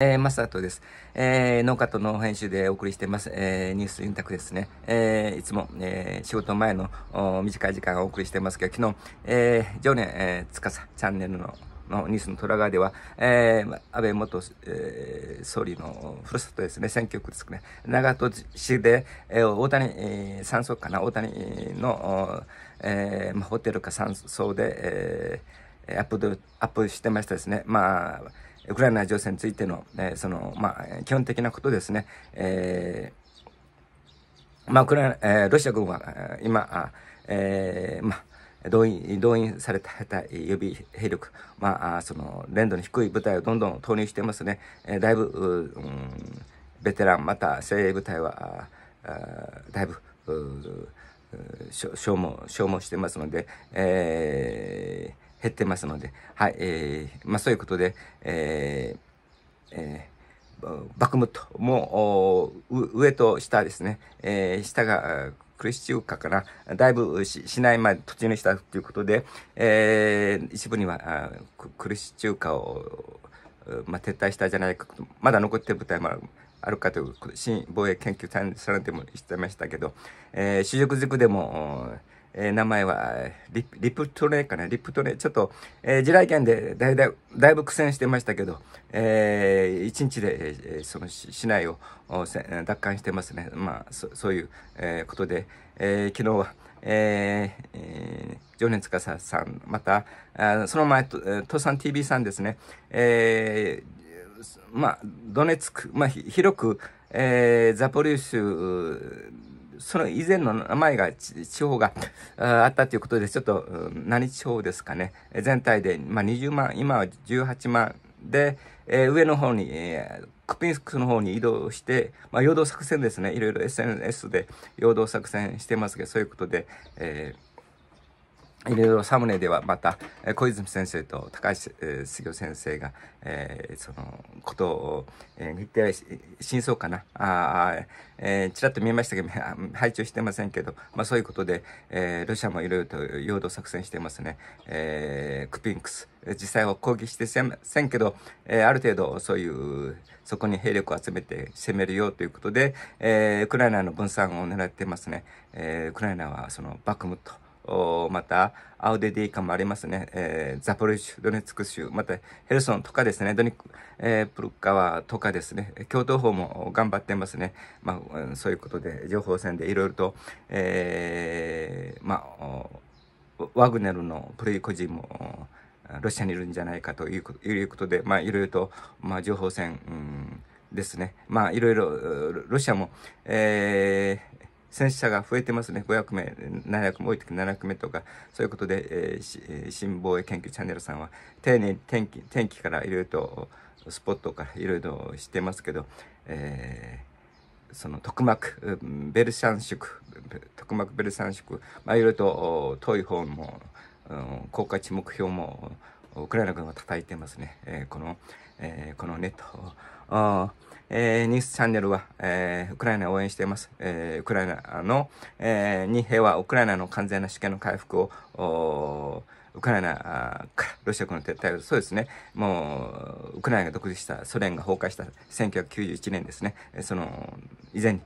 えー、マサトです。えー、農家と農編集でお送りしてます。えー、ニュースインタクですね。えー、いつも、えー、仕事前の短い時間をお送りしてますけど、昨日、えー、常年、えー、つかさチャンネルののニュースの虎川では、えー、安倍元、えー、総理のふるさとですね、選挙区ですね、長門市で、えー、大谷、えー、山荘かな、大谷の、えーまホテルか山荘で、えー、アップアップしてましたですね。まあウクライナ情勢についての、えー、その、まあ、基本的なことですね。えー、まあ、ウクライナ、えー、ロシア軍は、今、あえー、まあ、動員、動員された予備兵力、まあ、その、連度の低い部隊をどんどん投入してますね。えー、だいぶ、うん、ベテラン、また精鋭部隊は、ああだいぶ、う消耗、消耗してますので、えー、減ってますので、はい、えー、まあそういうことで、えー、えーバクムトも上と下ですね、えー、下がクリスチューカからだいぶし、市内まで途中にしたということで、えー、一部にはクリスチューカを、まあ、撤退したじゃないかまだ残ってる部隊もあるかという新防衛研究されてもしてましたけど、えー、主力軸でも、おえー、名前はリ、リプトレかな、リプトレ。ちょっと、えー、地雷圏でだいだいだいぶ苦戦してましたけど、えー、一日で、えー、その市内をおせ奪還してますね。まあ、そそういう、えー、ことで、えー、昨日は、えー、えー、常連司さん、また、あその前、と、えさん TV さんですね、えー、まあ、ドネツク、まあ、広く、えー、ザポリウス、その以前の名前が、地方があったということで、ちょっと、何地方ですかね。全体で、まあ、20万、今は18万で、えー、上の方に、えー、クピンスクスの方に移動して、まあ、陽動作戦ですね。いろいろ SNS で陽動作戦してますけど、そういうことで、えーいろいろサムネではまた、小泉先生と高橋、杉雄先生が、えー、そのことを、えー、言って真相かなあ、えー、ちらっと見えましたけど、配置してませんけど、まあそういうことで、えー、ロシアもいろいろと陽動作戦してますね。えー、クピンクス。実際は攻撃してせんせんけど、えー、ある程度そういう、そこに兵力を集めて攻めるよということで、えー、ウクライナの分散を狙ってますね。えー、ウクライナはそのバクムット。また、アウデディカもありますね。えー、ザポリーシュ、ドネツク州、またヘルソンとかですね、ドニク、えー、プルカワとかですね、共同法も頑張ってますね。まあ、そういうことで、情報戦でいろいろと、えー、まあ、ワグネルのプリコジンも、ロシアにいるんじゃないかということで、まあ、いろいろと、まあ、情報戦、うん、ですね。まあ、いろいろ、ロシアも、えー、戦死者が増えてますね。500名、700名、多い時700名とか、そういうことで、えー、新防衛研究チャンネルさんは、丁寧に天気、天気からいろいろと、スポットからいろいろしてますけど、えー、その、特膜、ベルシャン宿、特膜ベルシャン宿、まあ、いろいろと、遠い方も、うん、公開地目標も、ウクライナ軍が叩いてますね。えー、この、えー、このネット。えー、ニュースチャンネルは、えー、ウクライナを応援しています。えー、ウクライナの、えー、に平和、ウクライナの完全な主権の回復を、ウクライナからロシア軍の撤退を、そうですね、もう、ウクライナが独立した、ソ連が崩壊した1991年ですね、その以前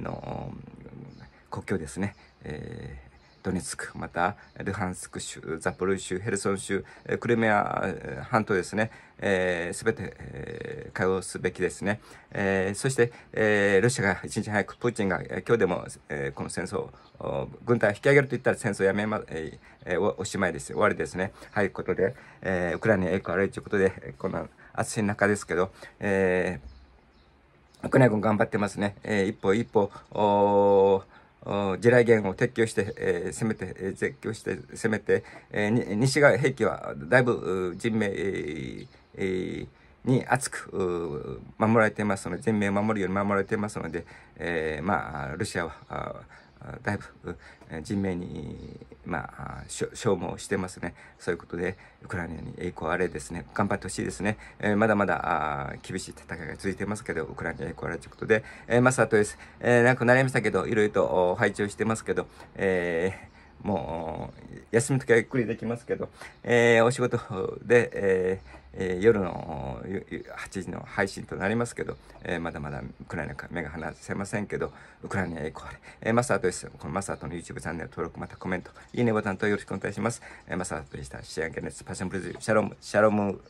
の国境ですね、えードネツク、またルハンスク州、ザポル州、ヘルソン州、クリミア半島ですね、す、えー、べ、て、えー、解放すべきですね。えー、そして、えー、ロシアが一日早く、プーチンが今日でも、えー、この戦争を、軍隊を引き上げると言ったら戦争をやめま、えー、おおしまいです。終わりですね。はい、ことで、えー、ウクライナに響光あれということで、この暑い中ですけど、えー、ウクライナ軍頑張ってますね。えー、一歩一歩、おー地雷原を撤去して、えー、攻めて、えー、絶叫して攻めて、えー、西側兵器はだいぶ人命、えー、に厚く守られていますので、人命を守るように守られていますので、えー、まあ、ロシアは、だいぶ人命に、まあ、消耗してますね。そういうことで、ウクライナに栄光あれですね。頑張ってほしいですね。えー、まだまだ厳しい戦いが続いてますけど、ウクライナに栄光あれということで、えー、マスターとです。えー、なくなりましたけど、いろいろと配置をしてますけど、えー、もう、休むときはゆっくりできますけど、えー、お仕事で、えーえー、夜の8時の配信となりますけど、えー、まだまだウクライナから目が離せませんけど、ウクライナへ行こう。えー、マスタートです。このマスタートの YouTube チャンネル登録、またコメント、いいねボタンとよろしくお願いします。えー、マスタートでした。シアンネパッションブズ、シャロム、シャロム、